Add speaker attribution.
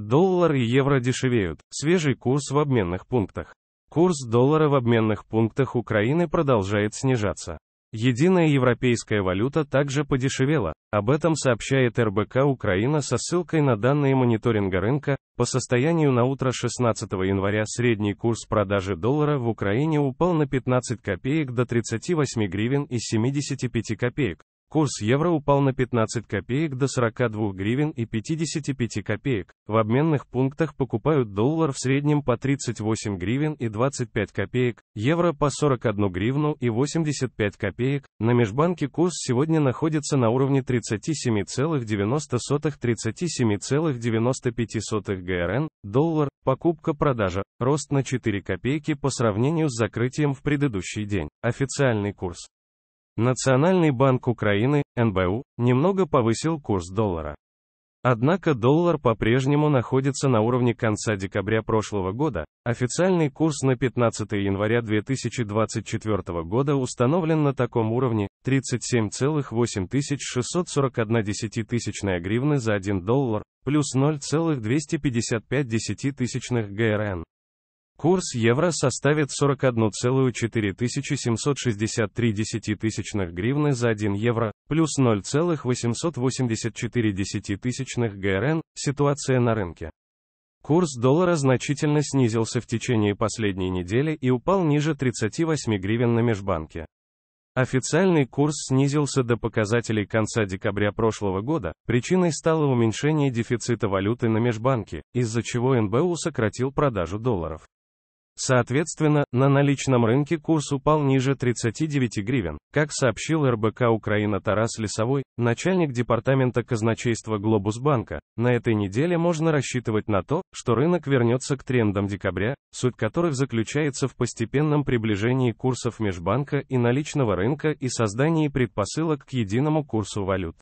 Speaker 1: Доллар и евро дешевеют. Свежий курс в обменных пунктах. Курс доллара в обменных пунктах Украины продолжает снижаться. Единая европейская валюта также подешевела. Об этом сообщает РБК Украина со ссылкой на данные мониторинга рынка. По состоянию на утро 16 января средний курс продажи доллара в Украине упал на 15 копеек до 38 гривен и 75 копеек. Курс евро упал на 15 копеек до 42 гривен и 55 копеек. В обменных пунктах покупают доллар в среднем по 38 гривен и 25 копеек, евро по 41 гривну и 85 копеек. На межбанке курс сегодня находится на уровне 37,90-37,95 ГРН, доллар, покупка-продажа, рост на 4 копейки по сравнению с закрытием в предыдущий день. Официальный курс. Национальный банк Украины, НБУ, немного повысил курс доллара. Однако доллар по-прежнему находится на уровне конца декабря прошлого года. Официальный курс на 15 января 2024 года установлен на таком уровне 37,8641 гривны за 1 доллар, плюс 0,255 ГРН. Курс евро составит 41,4763 гривны за 1 евро, плюс 0,884 ГРН, ситуация на рынке. Курс доллара значительно снизился в течение последней недели и упал ниже 38 гривен на межбанке. Официальный курс снизился до показателей конца декабря прошлого года, причиной стало уменьшение дефицита валюты на межбанке, из-за чего НБУ сократил продажу долларов. Соответственно, на наличном рынке курс упал ниже 39 гривен. Как сообщил РБК Украина Тарас Лесовой, начальник департамента казначейства Глобусбанка, на этой неделе можно рассчитывать на то, что рынок вернется к трендам декабря, суть которых заключается в постепенном приближении курсов межбанка и наличного рынка и создании предпосылок к единому курсу валют.